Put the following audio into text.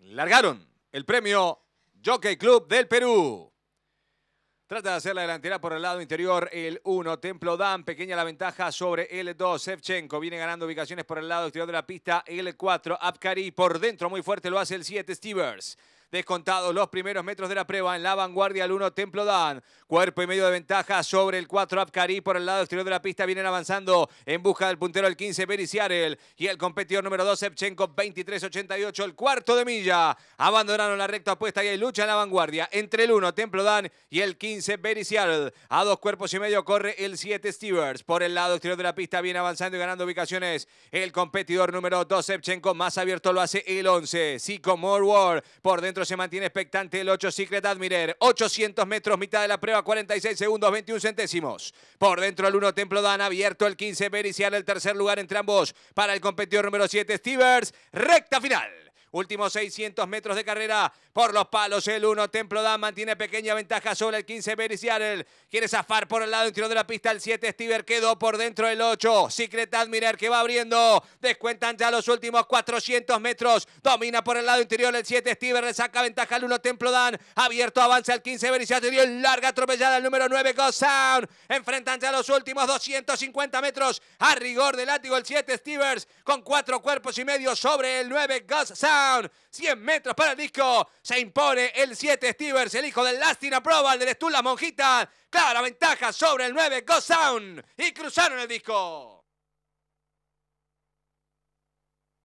largaron el premio Jockey Club del Perú. Trata de hacer la delantera por el lado interior el 1. Templo Dan, pequeña la ventaja sobre el 2. Sevchenko viene ganando ubicaciones por el lado exterior de la pista. El 4. Apcari por dentro, muy fuerte lo hace el 7. Stevers. Descontados los primeros metros de la prueba en la vanguardia el 1 Templo Dan. Cuerpo y medio de ventaja sobre el 4 Abcarí por el lado exterior de la pista. Vienen avanzando en busca del puntero el 15 Bericiarel y el competidor número 2 23 23.88. El cuarto de milla. Abandonaron la recta apuesta y hay lucha en la vanguardia entre el 1 Templo Dan y el 15 Bericiarel. A dos cuerpos y medio corre el 7 Stevers. Por el lado exterior de la pista viene avanzando y ganando ubicaciones el competidor número 2 Sepchenko, Más abierto lo hace el 11 Zico More por dentro se mantiene expectante el 8 Secret Admirer. 800 metros, mitad de la prueba, 46 segundos, 21 centésimos. Por dentro el 1 Templo Dan, abierto el 15 Pericial, el tercer lugar entre ambos para el competidor número 7 Stevers. Recta final. Últimos 600 metros de carrera por los palos. El 1, Templo Dan mantiene pequeña ventaja sobre el 15, Bericiarel. Quiere zafar por el lado interior de la pista el 7, Stiver quedó por dentro del 8. Secret Admirer que va abriendo. Descuentan ya los últimos 400 metros. Domina por el lado interior el 7, Stiver le saca ventaja al 1, Templo Dan. Abierto avanza el 15, Bericiarel. Dio larga atropellada el número 9, Go Sound. Enfrentan ya los últimos 250 metros. A rigor de látigo el 7, stevers con cuatro cuerpos y medio sobre el 9, Go Sound. 100 metros para el disco. Se impone el 7 Stevers el hijo del Lastin Approval del Stula Monjita. Clara ventaja sobre el 9 Go Sound. Y cruzaron el disco.